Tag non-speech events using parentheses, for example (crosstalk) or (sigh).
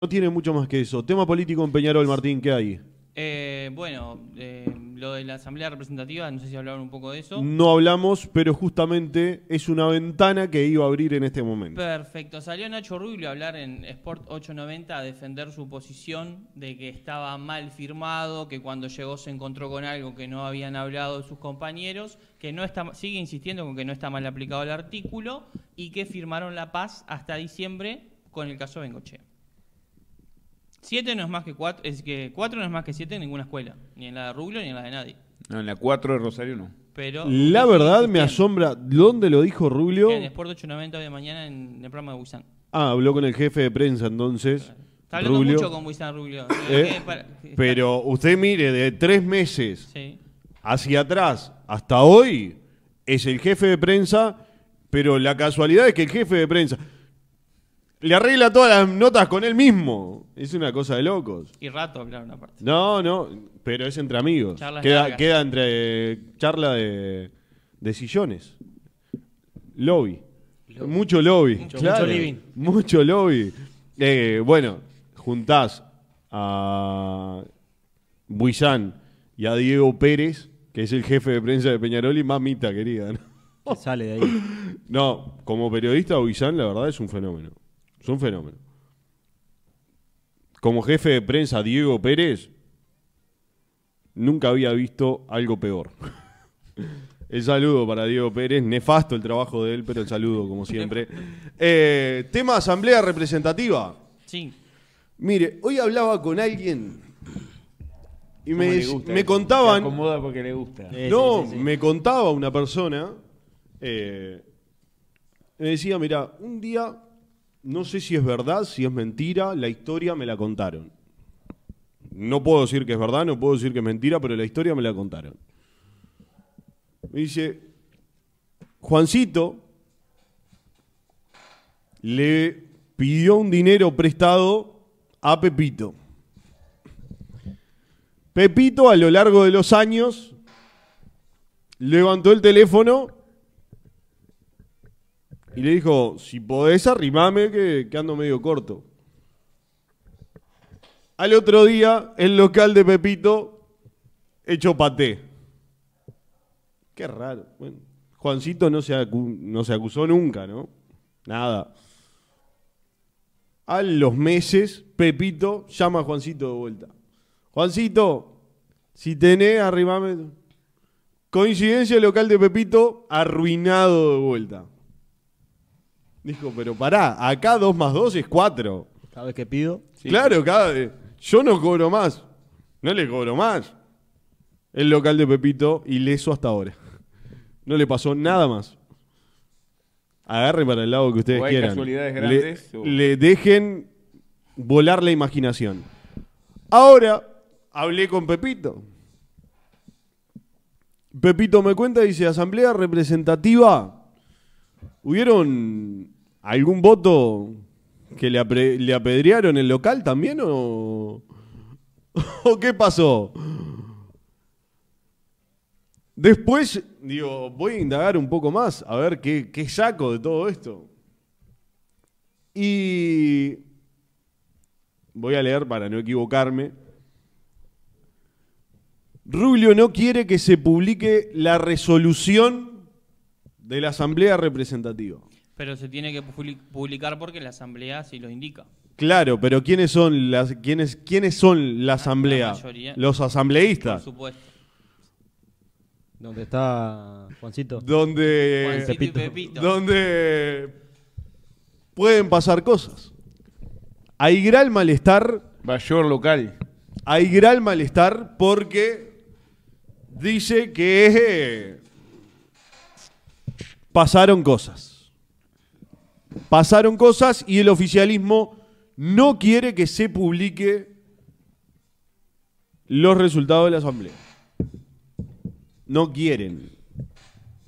No tiene mucho más que eso. Tema político en Peñarol, Martín, ¿qué hay? Eh, bueno, eh, lo de la Asamblea Representativa, no sé si hablaron un poco de eso. No hablamos, pero justamente es una ventana que iba a abrir en este momento. Perfecto, salió Nacho Rubio a hablar en Sport 890 a defender su posición de que estaba mal firmado, que cuando llegó se encontró con algo que no habían hablado sus compañeros, que no está, sigue insistiendo con que no está mal aplicado el artículo y que firmaron la paz hasta diciembre con el caso Bengochea. 7 no es más que 4, es que 4 no es más que 7 en ninguna escuela, ni en la de Rubio ni en la de nadie. No, en la 4 de Rosario no. Pero la verdad me asombra dónde lo dijo Rubio. En Sport 890 hoy de mañana en el programa de Busan Ah, habló con el jefe de prensa entonces. Está hablando mucho con Busan Rubio. Eh, pero usted mire, de tres meses hacia atrás hasta hoy es el jefe de prensa, pero la casualidad es que el jefe de prensa le arregla todas las notas con él mismo. Es una cosa de locos. Y rato, claro, una parte. No, no, pero es entre amigos. queda, entre charla de, sillones. Lobby. Mucho lobby. Mucho, living. Mucho lobby. Eh, bueno, juntás a Buizán y a Diego Pérez, que es el jefe de prensa de Peñarol y mamita querida, Sale de ahí. (laughs) No, como periodista, Buizán la verdad es un fenómeno un fenómeno. Como jefe de prensa, Diego Pérez, nunca había visto algo peor. (laughs) El saludo para Diego Pérez, nefasto el trabajo de él, pero el saludo como siempre. Eh, tema asamblea representativa. Sí. Mire, hoy hablaba con alguien y me, me contaban... porque le gusta. No, me contaba una persona, eh, me decía, mira, un día no sé si es verdad, si es mentira, la historia me la contaron. No puedo decir que es verdad, no puedo decir que es mentira, pero la historia me la contaron. Me dice, Juancito le pidió un dinero prestado a Pepito. Pepito a lo largo de los años levantó el teléfono y le dijo, si podés arrimame que, ando medio corto. Al otro día, el local de Pepito hecho paté. Qué raro. Bueno, Juancito no se, no se acusó nunca, ¿no? Nada. A los meses, Pepito llama a Juancito de vuelta. Juancito, si tenés, arrimame. Coincidencia, el local de Pepito arruinado de vuelta. Dijo, pero pará, acá 2 más 2 es 4. Cada vez que pido. Claro, cada Yo no cobro más. No le cobro más. El local de Pepito, ileso hasta ahora. No le pasó nada más. Agarre para el lado que ustedes quieran. le dejen volar la imaginación. Ahora hablé con Pepito. Pepito me cuenta, dice, asamblea representativa ¿Hubieron algún voto que le, apedrearon el local también (laughs) o, qué pasó? Después, digo, voy a indagar un poco más, a ver qué, saco de todo esto. Y voy a leer para no equivocarme. Rubio no quiere que se publique la resolución de la Asamblea Representativa. Pero se tiene que publicar porque la Asamblea sí lo indica. Claro, pero ¿quiénes son las quiénes quiénes son la ah, asamblea? Los asambleístas. Por supuesto. ¿Dónde está Juancito? Donde Juancito Y Pepito. Donde pueden pasar cosas. Hay gran malestar. Mayor local. Hay gran malestar porque dice que pasaron cosas. Pasaron cosas y el oficialismo no quiere que se publique los resultados de la asamblea. No quieren.